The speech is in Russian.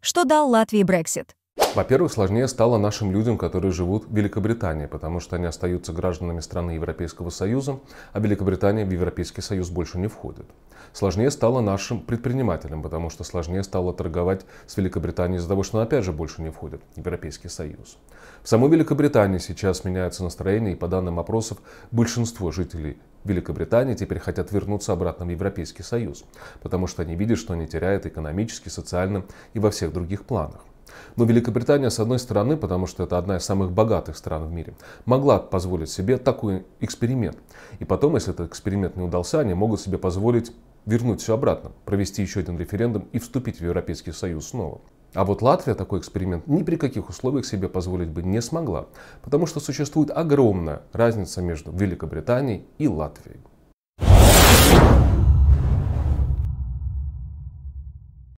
что дал Латвии Брексит. Во-первых, сложнее стало нашим людям, которые живут в Великобритании, потому что они остаются гражданами страны Европейского Союза, а Великобритания в Европейский Союз больше не входит. Сложнее стало нашим предпринимателям, потому что сложнее стало торговать с Великобританией из-за того, что она опять же больше не входит в Европейский Союз. В самой Великобритании сейчас меняется настроение, и по данным опросов, большинство жителей Великобритании теперь хотят вернуться обратно в Европейский Союз, потому что они видят, что они теряют экономически, социально и во всех других планах. Но Великобритания, с одной стороны, потому что это одна из самых богатых стран в мире, могла позволить себе такой эксперимент. И потом, если этот эксперимент не удался, они могут себе позволить вернуть все обратно, провести еще один референдум и вступить в Европейский Союз снова. А вот Латвия такой эксперимент ни при каких условиях себе позволить бы не смогла, потому что существует огромная разница между Великобританией и Латвией.